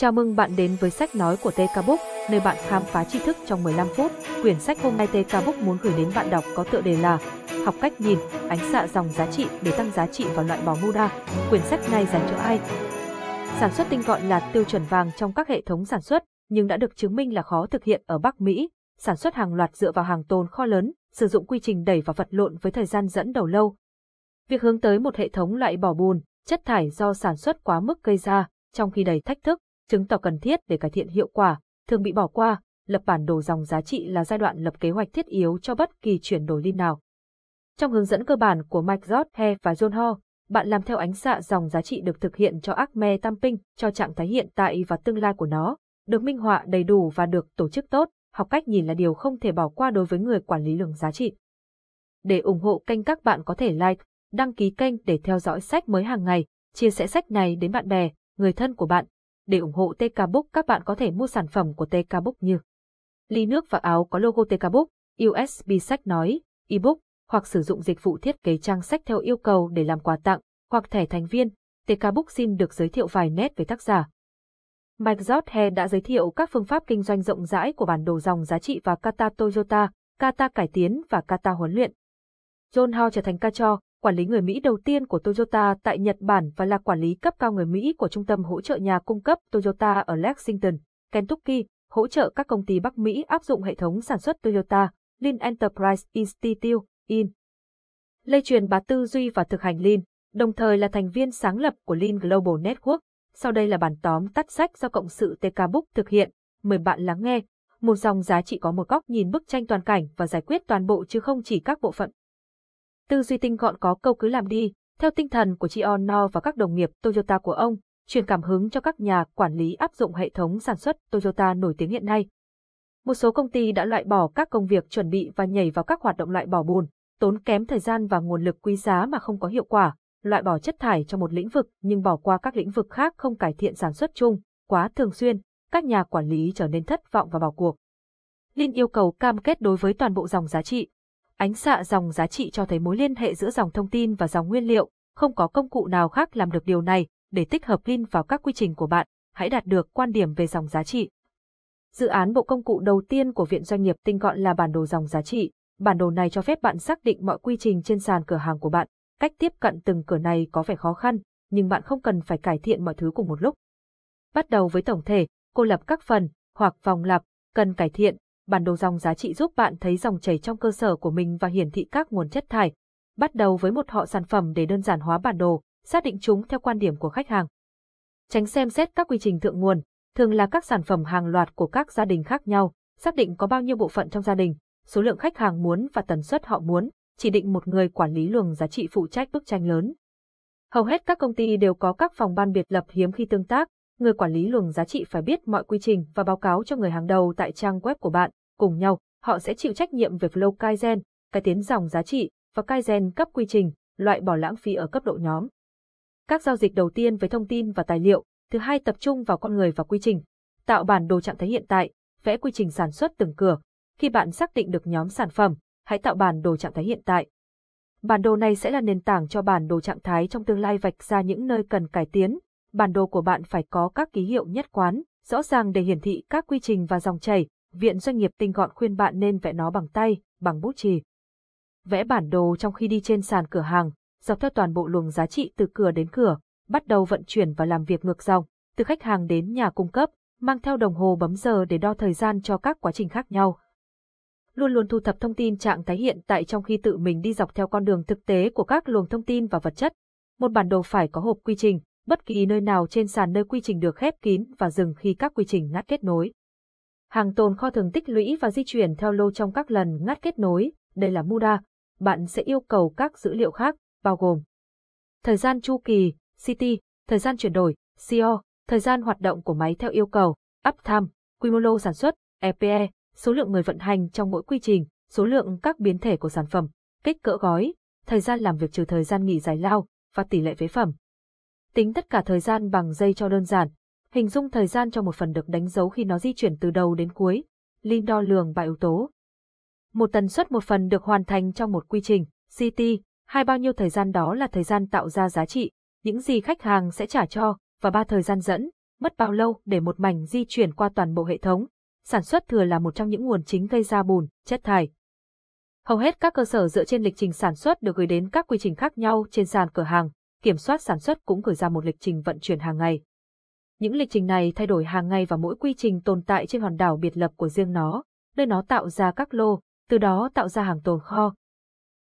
Chào mừng bạn đến với sách nói của TK Book, nơi bạn khám phá tri thức trong 15 phút. Quyển sách hôm nay TK Book muốn gửi đến bạn đọc có tựa đề là Học cách nhìn, ánh xạ dòng giá trị để tăng giá trị và loại bỏ muda. Quyển sách này dành cho ai? Sản xuất tinh gọn là tiêu chuẩn vàng trong các hệ thống sản xuất, nhưng đã được chứng minh là khó thực hiện ở Bắc Mỹ. Sản xuất hàng loạt dựa vào hàng tồn kho lớn, sử dụng quy trình đẩy và vật lộn với thời gian dẫn đầu lâu. Việc hướng tới một hệ thống loại bỏ bùn, chất thải do sản xuất quá mức gây ra, trong khi đầy thách thức, chứng tỏ cần thiết để cải thiện hiệu quả, thường bị bỏ qua. Lập bản đồ dòng giá trị là giai đoạn lập kế hoạch thiết yếu cho bất kỳ chuyển đổi lean nào. Trong hướng dẫn cơ bản của Mike Zott, He và John Ho, bạn làm theo ánh xạ dạ dòng giá trị được thực hiện cho Acme Tamping, cho trạng thái hiện tại và tương lai của nó, được minh họa đầy đủ và được tổ chức tốt, học cách nhìn là điều không thể bỏ qua đối với người quản lý lượng giá trị. Để ủng hộ kênh các bạn có thể like, đăng ký kênh để theo dõi sách mới hàng ngày, chia sẻ sách này đến bạn bè, người thân của bạn để ủng hộ TK Book các bạn có thể mua sản phẩm của TK Book như ly nước và áo có logo TK Book, USB sách nói, ebook hoặc sử dụng dịch vụ thiết kế trang sách theo yêu cầu để làm quà tặng hoặc thẻ thành viên. TK Book xin được giới thiệu vài nét về tác giả. Mike Jordan đã giới thiệu các phương pháp kinh doanh rộng rãi của bản đồ dòng giá trị và kata Toyota, kata cải tiến và kata huấn luyện. John Hao trở thành ca cho, quản lý người Mỹ đầu tiên của Toyota tại Nhật Bản và là quản lý cấp cao người Mỹ của Trung tâm hỗ trợ nhà cung cấp Toyota ở Lexington, Kentucky, hỗ trợ các công ty Bắc Mỹ áp dụng hệ thống sản xuất Toyota, Lean Enterprise Institute, IN. Lây truyền bá tư duy và thực hành Lean, đồng thời là thành viên sáng lập của Lean Global Network. Sau đây là bản tóm tắt sách do Cộng sự TK Book thực hiện. Mời bạn lắng nghe. Một dòng giá trị có một góc nhìn bức tranh toàn cảnh và giải quyết toàn bộ chứ không chỉ các bộ phận tư duy tinh gọn có câu cứ làm đi, theo tinh thần của Chi Ono và các đồng nghiệp Toyota của ông, truyền cảm hứng cho các nhà quản lý áp dụng hệ thống sản xuất Toyota nổi tiếng hiện nay. Một số công ty đã loại bỏ các công việc chuẩn bị và nhảy vào các hoạt động loại bỏ bùn, tốn kém thời gian và nguồn lực quý giá mà không có hiệu quả, loại bỏ chất thải trong một lĩnh vực nhưng bỏ qua các lĩnh vực khác không cải thiện sản xuất chung, quá thường xuyên, các nhà quản lý trở nên thất vọng và bỏ cuộc. Lin yêu cầu cam kết đối với toàn bộ dòng giá trị, Ánh xạ dòng giá trị cho thấy mối liên hệ giữa dòng thông tin và dòng nguyên liệu, không có công cụ nào khác làm được điều này, để tích hợp lin vào các quy trình của bạn, hãy đạt được quan điểm về dòng giá trị. Dự án bộ công cụ đầu tiên của Viện Doanh nghiệp tinh gọn là bản đồ dòng giá trị. Bản đồ này cho phép bạn xác định mọi quy trình trên sàn cửa hàng của bạn. Cách tiếp cận từng cửa này có vẻ khó khăn, nhưng bạn không cần phải cải thiện mọi thứ cùng một lúc. Bắt đầu với tổng thể, cô lập các phần, hoặc vòng lặp, cần cải thiện, bản đồ dòng giá trị giúp bạn thấy dòng chảy trong cơ sở của mình và hiển thị các nguồn chất thải. Bắt đầu với một họ sản phẩm để đơn giản hóa bản đồ, xác định chúng theo quan điểm của khách hàng. Tránh xem xét các quy trình thượng nguồn, thường là các sản phẩm hàng loạt của các gia đình khác nhau, xác định có bao nhiêu bộ phận trong gia đình, số lượng khách hàng muốn và tần suất họ muốn, chỉ định một người quản lý luồng giá trị phụ trách bức tranh lớn. Hầu hết các công ty đều có các phòng ban biệt lập hiếm khi tương tác, người quản lý luồng giá trị phải biết mọi quy trình và báo cáo cho người hàng đầu tại trang web của bạn cùng nhau, họ sẽ chịu trách nhiệm về flow kaizen, cải tiến dòng giá trị và kaizen cấp quy trình, loại bỏ lãng phí ở cấp độ nhóm. Các giao dịch đầu tiên với thông tin và tài liệu, thứ hai tập trung vào con người và quy trình, tạo bản đồ trạng thái hiện tại, vẽ quy trình sản xuất từng cửa. Khi bạn xác định được nhóm sản phẩm, hãy tạo bản đồ trạng thái hiện tại. Bản đồ này sẽ là nền tảng cho bản đồ trạng thái trong tương lai vạch ra những nơi cần cải tiến. Bản đồ của bạn phải có các ký hiệu nhất quán, rõ ràng để hiển thị các quy trình và dòng chảy, Viện doanh nghiệp tinh gọn khuyên bạn nên vẽ nó bằng tay, bằng bút chì. Vẽ bản đồ trong khi đi trên sàn cửa hàng, dọc theo toàn bộ luồng giá trị từ cửa đến cửa, bắt đầu vận chuyển và làm việc ngược dòng, từ khách hàng đến nhà cung cấp, mang theo đồng hồ bấm giờ để đo thời gian cho các quá trình khác nhau. Luôn luôn thu thập thông tin trạng thái hiện tại trong khi tự mình đi dọc theo con đường thực tế của các luồng thông tin và vật chất. Một bản đồ phải có hộp quy trình, bất kỳ nơi nào trên sàn nơi quy trình được khép kín và dừng khi các quy trình ngắt kết nối. Hàng tồn kho thường tích lũy và di chuyển theo lô trong các lần ngắt kết nối, đây là Muda. Bạn sẽ yêu cầu các dữ liệu khác, bao gồm thời gian chu kỳ, CT, thời gian chuyển đổi, CO, thời gian hoạt động của máy theo yêu cầu, uptime, quy mô lô sản xuất, EPE, e, số lượng người vận hành trong mỗi quy trình, số lượng các biến thể của sản phẩm, kích cỡ gói, thời gian làm việc trừ thời gian nghỉ giải lao và tỷ lệ phế phẩm. Tính tất cả thời gian bằng giây cho đơn giản, Hình dung thời gian cho một phần được đánh dấu khi nó di chuyển từ đầu đến cuối. Lin đo lường ba yếu tố. Một tần suất một phần được hoàn thành trong một quy trình, CT, hai bao nhiêu thời gian đó là thời gian tạo ra giá trị, những gì khách hàng sẽ trả cho, và ba thời gian dẫn, mất bao lâu để một mảnh di chuyển qua toàn bộ hệ thống. Sản xuất thừa là một trong những nguồn chính gây ra bùn, chất thải. Hầu hết các cơ sở dựa trên lịch trình sản xuất được gửi đến các quy trình khác nhau trên sàn cửa hàng, kiểm soát sản xuất cũng gửi ra một lịch trình vận chuyển hàng ngày. Những lịch trình này thay đổi hàng ngày và mỗi quy trình tồn tại trên hòn đảo biệt lập của riêng nó, nơi nó tạo ra các lô, từ đó tạo ra hàng tồn kho.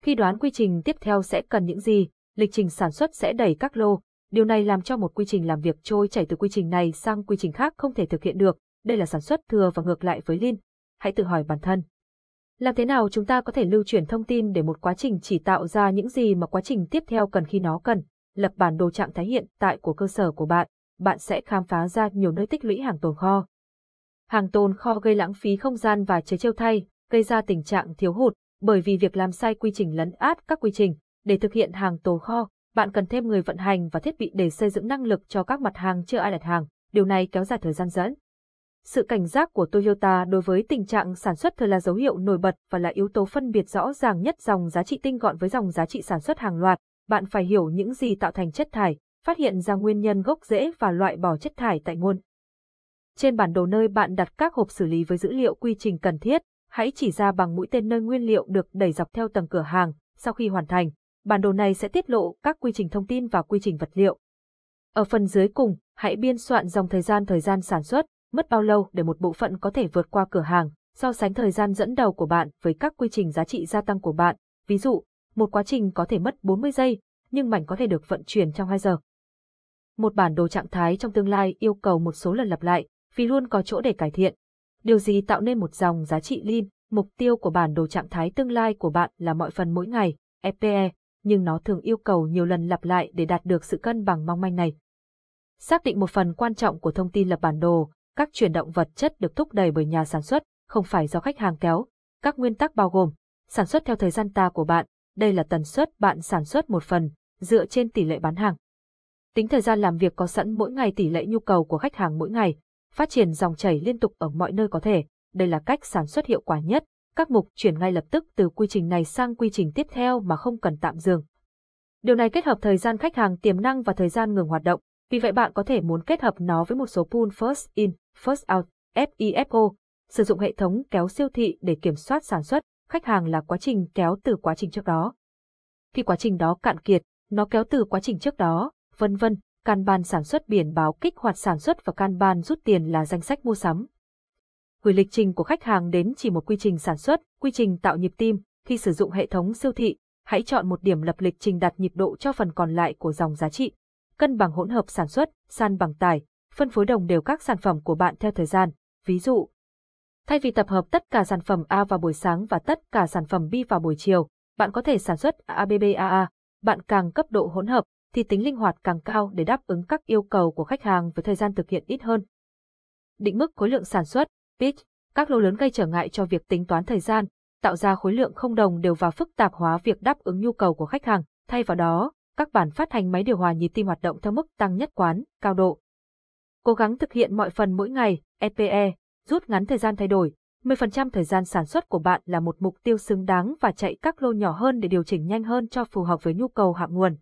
Khi đoán quy trình tiếp theo sẽ cần những gì, lịch trình sản xuất sẽ đẩy các lô, điều này làm cho một quy trình làm việc trôi chảy từ quy trình này sang quy trình khác không thể thực hiện được, đây là sản xuất thừa và ngược lại với Lin. Hãy tự hỏi bản thân. Làm thế nào chúng ta có thể lưu chuyển thông tin để một quá trình chỉ tạo ra những gì mà quá trình tiếp theo cần khi nó cần, lập bản đồ trạng thái hiện tại của cơ sở của bạn bạn sẽ khám phá ra nhiều nơi tích lũy hàng tồn kho. Hàng tồn kho gây lãng phí không gian và chế trêu thay, gây ra tình trạng thiếu hụt, bởi vì việc làm sai quy trình lấn át các quy trình, để thực hiện hàng tồn kho, bạn cần thêm người vận hành và thiết bị để xây dựng năng lực cho các mặt hàng chưa ai đặt hàng, điều này kéo dài thời gian dẫn. Sự cảnh giác của Toyota đối với tình trạng sản xuất thừa là dấu hiệu nổi bật và là yếu tố phân biệt rõ ràng nhất dòng giá trị tinh gọn với dòng giá trị sản xuất hàng loạt. Bạn phải hiểu những gì tạo thành chất thải, phát hiện ra nguyên nhân gốc rễ và loại bỏ chất thải tại nguồn. Trên bản đồ nơi bạn đặt các hộp xử lý với dữ liệu quy trình cần thiết, hãy chỉ ra bằng mũi tên nơi nguyên liệu được đẩy dọc theo tầng cửa hàng, sau khi hoàn thành, bản đồ này sẽ tiết lộ các quy trình thông tin và quy trình vật liệu. Ở phần dưới cùng, hãy biên soạn dòng thời gian thời gian sản xuất, mất bao lâu để một bộ phận có thể vượt qua cửa hàng, so sánh thời gian dẫn đầu của bạn với các quy trình giá trị gia tăng của bạn. Ví dụ, một quá trình có thể mất 40 giây, nhưng mảnh có thể được vận chuyển trong 2 giờ một bản đồ trạng thái trong tương lai yêu cầu một số lần lặp lại, vì luôn có chỗ để cải thiện. Điều gì tạo nên một dòng giá trị Lean? Mục tiêu của bản đồ trạng thái tương lai của bạn là mọi phần mỗi ngày, epe nhưng nó thường yêu cầu nhiều lần lặp lại để đạt được sự cân bằng mong manh này. Xác định một phần quan trọng của thông tin lập bản đồ, các chuyển động vật chất được thúc đẩy bởi nhà sản xuất, không phải do khách hàng kéo. Các nguyên tắc bao gồm sản xuất theo thời gian ta của bạn, đây là tần suất bạn sản xuất một phần, dựa trên tỷ lệ bán hàng tính thời gian làm việc có sẵn mỗi ngày tỷ lệ nhu cầu của khách hàng mỗi ngày, phát triển dòng chảy liên tục ở mọi nơi có thể, đây là cách sản xuất hiệu quả nhất. Các mục chuyển ngay lập tức từ quy trình này sang quy trình tiếp theo mà không cần tạm dừng. Điều này kết hợp thời gian khách hàng tiềm năng và thời gian ngừng hoạt động, vì vậy bạn có thể muốn kết hợp nó với một số pool first in, first out, FIFO, sử dụng hệ thống kéo siêu thị để kiểm soát sản xuất, khách hàng là quá trình kéo từ quá trình trước đó. Khi quá trình đó cạn kiệt, nó kéo từ quá trình trước đó, vân vân. Can ban sản xuất biển báo kích hoạt sản xuất và can ban rút tiền là danh sách mua sắm. Gửi lịch trình của khách hàng đến chỉ một quy trình sản xuất, quy trình tạo nhịp tim, khi sử dụng hệ thống siêu thị, hãy chọn một điểm lập lịch trình đặt nhịp độ cho phần còn lại của dòng giá trị. Cân bằng hỗn hợp sản xuất, san bằng tải, phân phối đồng đều các sản phẩm của bạn theo thời gian, ví dụ. Thay vì tập hợp tất cả sản phẩm A vào buổi sáng và tất cả sản phẩm B vào buổi chiều, bạn có thể sản xuất ABBAA, bạn càng cấp độ hỗn hợp, thì tính linh hoạt càng cao để đáp ứng các yêu cầu của khách hàng với thời gian thực hiện ít hơn. Định mức khối lượng sản xuất, pitch, các lô lớn gây trở ngại cho việc tính toán thời gian, tạo ra khối lượng không đồng đều và phức tạp hóa việc đáp ứng nhu cầu của khách hàng, thay vào đó, các bản phát hành máy điều hòa nhịp tim hoạt động theo mức tăng nhất quán, cao độ. Cố gắng thực hiện mọi phần mỗi ngày, EPE, e, rút ngắn thời gian thay đổi, 10% thời gian sản xuất của bạn là một mục tiêu xứng đáng và chạy các lô nhỏ hơn để điều chỉnh nhanh hơn cho phù hợp với nhu cầu hạ nguồn.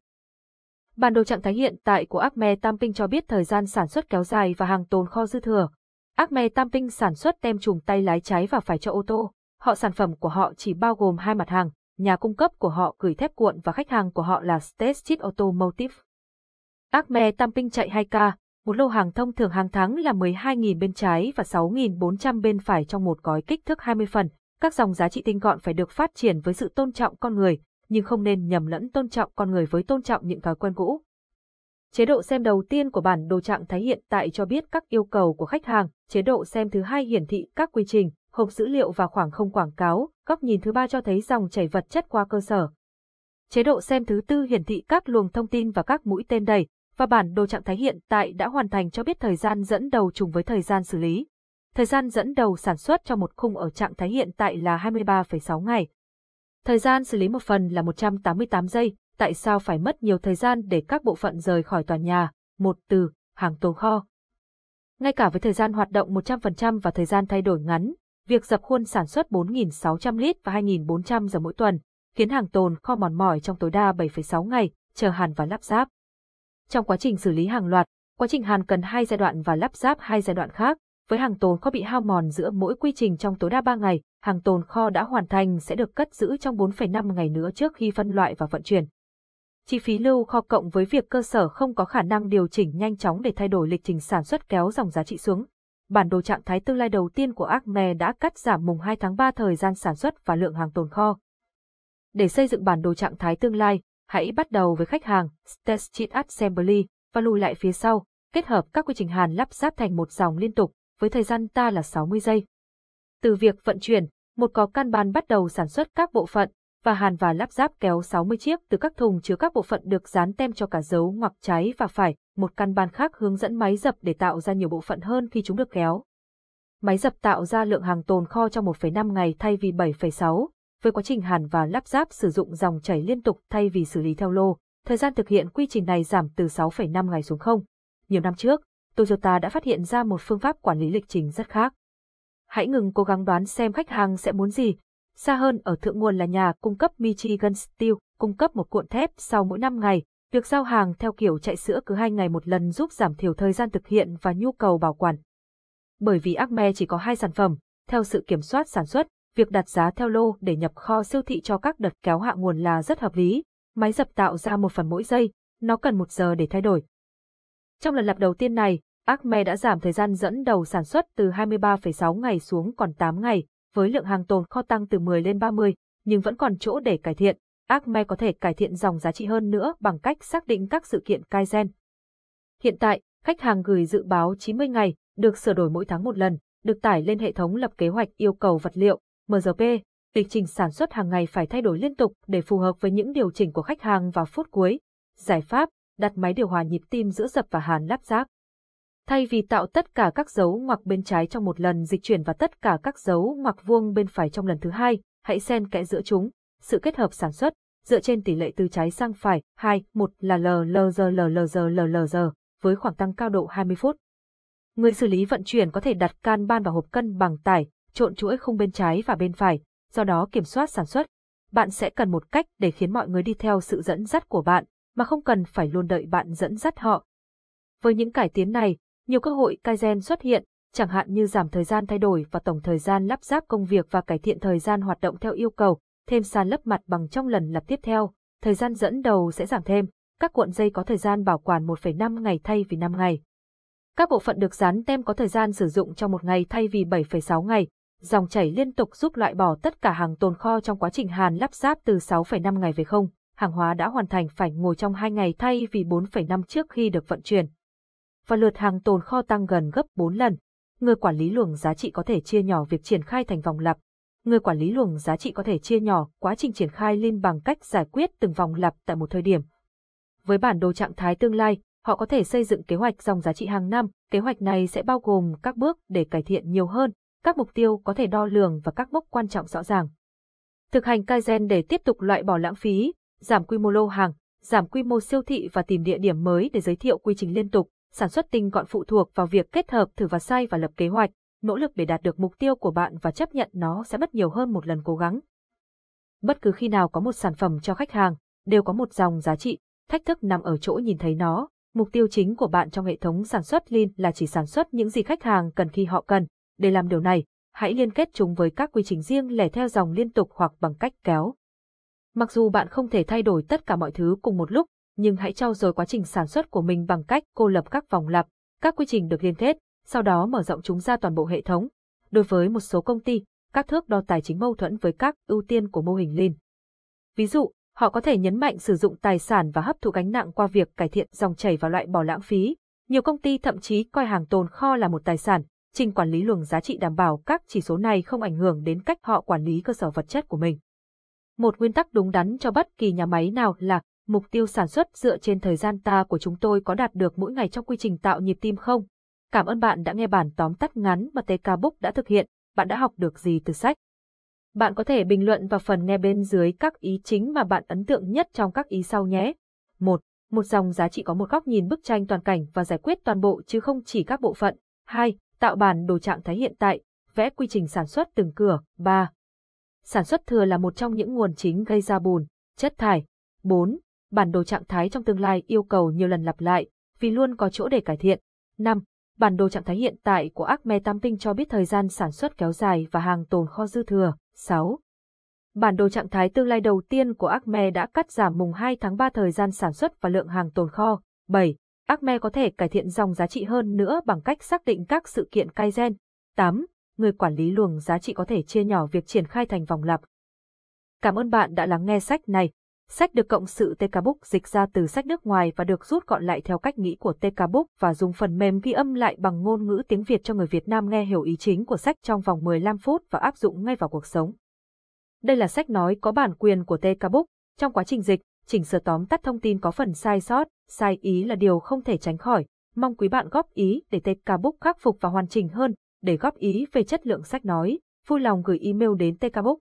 Bản đồ trạng thái hiện tại của Acme Tam cho biết thời gian sản xuất kéo dài và hàng tồn kho dư thừa. Acme Tam sản xuất tem trùng tay lái trái và phải cho ô tô. Họ sản phẩm của họ chỉ bao gồm hai mặt hàng, nhà cung cấp của họ gửi thép cuộn và khách hàng của họ là Stetschit Automotive. Acme Tam chạy 2K, một lô hàng thông thường hàng tháng là 12.000 bên trái và 6.400 bên phải trong một gói kích thước 20 phần. Các dòng giá trị tinh gọn phải được phát triển với sự tôn trọng con người, nhưng không nên nhầm lẫn tôn trọng con người với tôn trọng những thói quen cũ. Chế độ xem đầu tiên của bản đồ trạng thái hiện tại cho biết các yêu cầu của khách hàng, chế độ xem thứ hai hiển thị các quy trình, hộp dữ liệu và khoảng không quảng cáo, góc nhìn thứ ba cho thấy dòng chảy vật chất qua cơ sở. Chế độ xem thứ tư hiển thị các luồng thông tin và các mũi tên đầy và bản đồ trạng thái hiện tại đã hoàn thành cho biết thời gian dẫn đầu trùng với thời gian xử lý. Thời gian dẫn đầu sản xuất cho một khung ở trạng thái hiện tại là 23,6 ngày. Thời gian xử lý một phần là 188 giây, tại sao phải mất nhiều thời gian để các bộ phận rời khỏi tòa nhà, một từ, hàng tồn kho. Ngay cả với thời gian hoạt động 100% và thời gian thay đổi ngắn, việc dập khuôn sản xuất 4.600 lít và 2.400 giờ mỗi tuần, khiến hàng tồn kho mòn mỏi trong tối đa 7,6 ngày, chờ hàn và lắp ráp. Trong quá trình xử lý hàng loạt, quá trình hàn cần hai giai đoạn và lắp ráp hai giai đoạn khác, với hàng tồn kho bị hao mòn giữa mỗi quy trình trong tối đa 3 ngày, hàng tồn kho đã hoàn thành sẽ được cất giữ trong 4,5 ngày nữa trước khi phân loại và vận chuyển. Chi phí lưu kho cộng với việc cơ sở không có khả năng điều chỉnh nhanh chóng để thay đổi lịch trình sản xuất kéo dòng giá trị xuống. Bản đồ trạng thái tương lai đầu tiên của Acme đã cắt giảm mùng 2 tháng 3 thời gian sản xuất và lượng hàng tồn kho. Để xây dựng bản đồ trạng thái tương lai, hãy bắt đầu với khách hàng Stage Assembly và lùi lại phía sau, kết hợp các quy trình hàn lắp ráp thành một dòng liên tục, với thời gian ta là 60 giây. Từ việc vận chuyển, một có căn bàn bắt đầu sản xuất các bộ phận, và hàn và lắp ráp kéo 60 chiếc từ các thùng chứa các bộ phận được dán tem cho cả dấu ngoặc trái và phải, một căn bàn khác hướng dẫn máy dập để tạo ra nhiều bộ phận hơn khi chúng được kéo. Máy dập tạo ra lượng hàng tồn kho trong 1,5 ngày thay vì 7,6, với quá trình hàn và lắp ráp sử dụng dòng chảy liên tục thay vì xử lý theo lô, thời gian thực hiện quy trình này giảm từ 6,5 ngày xuống không. Nhiều năm trước, Toyota đã phát hiện ra một phương pháp quản lý lịch trình rất khác. Hãy ngừng cố gắng đoán xem khách hàng sẽ muốn gì. Xa hơn ở thượng nguồn là nhà cung cấp Michigan Steel, cung cấp một cuộn thép sau mỗi 5 ngày. Việc giao hàng theo kiểu chạy sữa cứ hai ngày một lần giúp giảm thiểu thời gian thực hiện và nhu cầu bảo quản. Bởi vì Acme chỉ có hai sản phẩm, theo sự kiểm soát sản xuất, việc đặt giá theo lô để nhập kho siêu thị cho các đợt kéo hạ nguồn là rất hợp lý. Máy dập tạo ra một phần mỗi giây, nó cần một giờ để thay đổi. Trong lần lập đầu tiên này, Acme đã giảm thời gian dẫn đầu sản xuất từ 23,6 ngày xuống còn 8 ngày, với lượng hàng tồn kho tăng từ 10 lên 30, nhưng vẫn còn chỗ để cải thiện. Acme có thể cải thiện dòng giá trị hơn nữa bằng cách xác định các sự kiện Kaizen. Hiện tại, khách hàng gửi dự báo 90 ngày, được sửa đổi mỗi tháng một lần, được tải lên hệ thống lập kế hoạch yêu cầu vật liệu, MRP. Lịch trình sản xuất hàng ngày phải thay đổi liên tục để phù hợp với những điều chỉnh của khách hàng vào phút cuối. Giải pháp, đặt máy điều hòa nhịp tim giữa dập và hàn lắp ráp. Thay vì tạo tất cả các dấu ngoặc bên trái trong một lần dịch chuyển và tất cả các dấu ngoặc vuông bên phải trong lần thứ hai, hãy xen kẽ giữa chúng. Sự kết hợp sản xuất dựa trên tỷ lệ từ trái sang phải 2, 1 là l l g l l g l l g với khoảng tăng cao độ 20 phút. Người xử lý vận chuyển có thể đặt can ban vào hộp cân bằng tải, trộn chuỗi không bên trái và bên phải, do đó kiểm soát sản xuất. Bạn sẽ cần một cách để khiến mọi người đi theo sự dẫn dắt của bạn, mà không cần phải luôn đợi bạn dẫn dắt họ. Với những cải tiến này, nhiều cơ hội kaizen xuất hiện, chẳng hạn như giảm thời gian thay đổi và tổng thời gian lắp ráp công việc và cải thiện thời gian hoạt động theo yêu cầu, thêm sàn lấp mặt bằng trong lần lặp tiếp theo, thời gian dẫn đầu sẽ giảm thêm, các cuộn dây có thời gian bảo quản 1,5 ngày thay vì 5 ngày. Các bộ phận được dán tem có thời gian sử dụng trong một ngày thay vì 7,6 ngày, dòng chảy liên tục giúp loại bỏ tất cả hàng tồn kho trong quá trình hàn lắp ráp từ 6,5 ngày về không, hàng hóa đã hoàn thành phải ngồi trong 2 ngày thay vì 4,5 trước khi được vận chuyển và lượt hàng tồn kho tăng gần gấp 4 lần. Người quản lý luồng giá trị có thể chia nhỏ việc triển khai thành vòng lặp. Người quản lý luồng giá trị có thể chia nhỏ quá trình triển khai lên bằng cách giải quyết từng vòng lặp tại một thời điểm. Với bản đồ trạng thái tương lai, họ có thể xây dựng kế hoạch dòng giá trị hàng năm. Kế hoạch này sẽ bao gồm các bước để cải thiện nhiều hơn, các mục tiêu có thể đo lường và các mốc quan trọng rõ ràng. Thực hành Kaizen để tiếp tục loại bỏ lãng phí, giảm quy mô lô hàng, giảm quy mô siêu thị và tìm địa điểm mới để giới thiệu quy trình liên tục. Sản xuất tinh gọn phụ thuộc vào việc kết hợp thử và sai và lập kế hoạch, nỗ lực để đạt được mục tiêu của bạn và chấp nhận nó sẽ mất nhiều hơn một lần cố gắng. Bất cứ khi nào có một sản phẩm cho khách hàng, đều có một dòng giá trị, thách thức nằm ở chỗ nhìn thấy nó. Mục tiêu chính của bạn trong hệ thống sản xuất Lean là chỉ sản xuất những gì khách hàng cần khi họ cần. Để làm điều này, hãy liên kết chúng với các quy trình riêng lẻ theo dòng liên tục hoặc bằng cách kéo. Mặc dù bạn không thể thay đổi tất cả mọi thứ cùng một lúc, nhưng hãy trau dồi quá trình sản xuất của mình bằng cách cô lập các vòng lặp, các quy trình được liên kết, sau đó mở rộng chúng ra toàn bộ hệ thống. Đối với một số công ty, các thước đo tài chính mâu thuẫn với các ưu tiên của mô hình Lean. Ví dụ, họ có thể nhấn mạnh sử dụng tài sản và hấp thụ gánh nặng qua việc cải thiện dòng chảy và loại bỏ lãng phí. Nhiều công ty thậm chí coi hàng tồn kho là một tài sản, trình quản lý luồng giá trị đảm bảo các chỉ số này không ảnh hưởng đến cách họ quản lý cơ sở vật chất của mình. Một nguyên tắc đúng đắn cho bất kỳ nhà máy nào là mục tiêu sản xuất dựa trên thời gian ta của chúng tôi có đạt được mỗi ngày trong quy trình tạo nhịp tim không? Cảm ơn bạn đã nghe bản tóm tắt ngắn mà TK Book đã thực hiện, bạn đã học được gì từ sách? Bạn có thể bình luận vào phần nghe bên dưới các ý chính mà bạn ấn tượng nhất trong các ý sau nhé. 1. Một dòng giá trị có một góc nhìn bức tranh toàn cảnh và giải quyết toàn bộ chứ không chỉ các bộ phận. 2. Tạo bản đồ trạng thái hiện tại, vẽ quy trình sản xuất từng cửa. 3. Sản xuất thừa là một trong những nguồn chính gây ra bùn, chất thải. 4. Bản đồ trạng thái trong tương lai yêu cầu nhiều lần lặp lại, vì luôn có chỗ để cải thiện. 5. Bản đồ trạng thái hiện tại của ác me tam tinh cho biết thời gian sản xuất kéo dài và hàng tồn kho dư thừa. 6. Bản đồ trạng thái tương lai đầu tiên của Acme đã cắt giảm mùng 2 tháng 3 thời gian sản xuất và lượng hàng tồn kho. 7. Acme có thể cải thiện dòng giá trị hơn nữa bằng cách xác định các sự kiện gen. 8. Người quản lý luồng giá trị có thể chia nhỏ việc triển khai thành vòng lặp. Cảm ơn bạn đã lắng nghe sách này. Sách được cộng sự TK Book dịch ra từ sách nước ngoài và được rút gọn lại theo cách nghĩ của TK Book và dùng phần mềm ghi âm lại bằng ngôn ngữ tiếng Việt cho người Việt Nam nghe hiểu ý chính của sách trong vòng 15 phút và áp dụng ngay vào cuộc sống. Đây là sách nói có bản quyền của TK Book. Trong quá trình dịch, chỉnh sửa tóm tắt thông tin có phần sai sót, sai ý là điều không thể tránh khỏi. Mong quý bạn góp ý để TK Book khắc phục và hoàn chỉnh hơn, để góp ý về chất lượng sách nói. Vui lòng gửi email đến TK Book.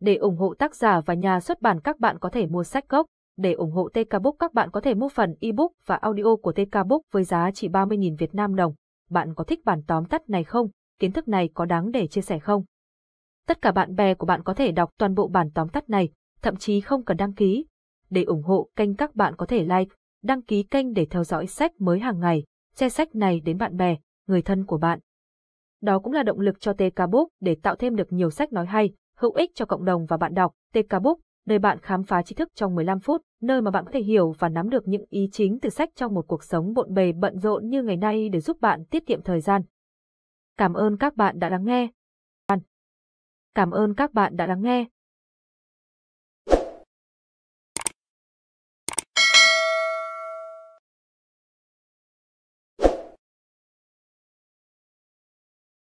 Để ủng hộ tác giả và nhà xuất bản các bạn có thể mua sách gốc. Để ủng hộ TK Book các bạn có thể mua phần ebook và audio của TK Book với giá chỉ 30.000 Việt Nam đồng. Bạn có thích bản tóm tắt này không? Kiến thức này có đáng để chia sẻ không? Tất cả bạn bè của bạn có thể đọc toàn bộ bản tóm tắt này, thậm chí không cần đăng ký. Để ủng hộ kênh các bạn có thể like, đăng ký kênh để theo dõi sách mới hàng ngày, share sách này đến bạn bè, người thân của bạn. Đó cũng là động lực cho TK Book để tạo thêm được nhiều sách nói hay, hữu ích cho cộng đồng và bạn đọc, TK Book, nơi bạn khám phá tri thức trong 15 phút, nơi mà bạn có thể hiểu và nắm được những ý chính từ sách trong một cuộc sống bộn bề bận rộn như ngày nay để giúp bạn tiết kiệm thời gian. Cảm ơn các bạn đã lắng nghe. Cảm ơn các bạn đã lắng nghe.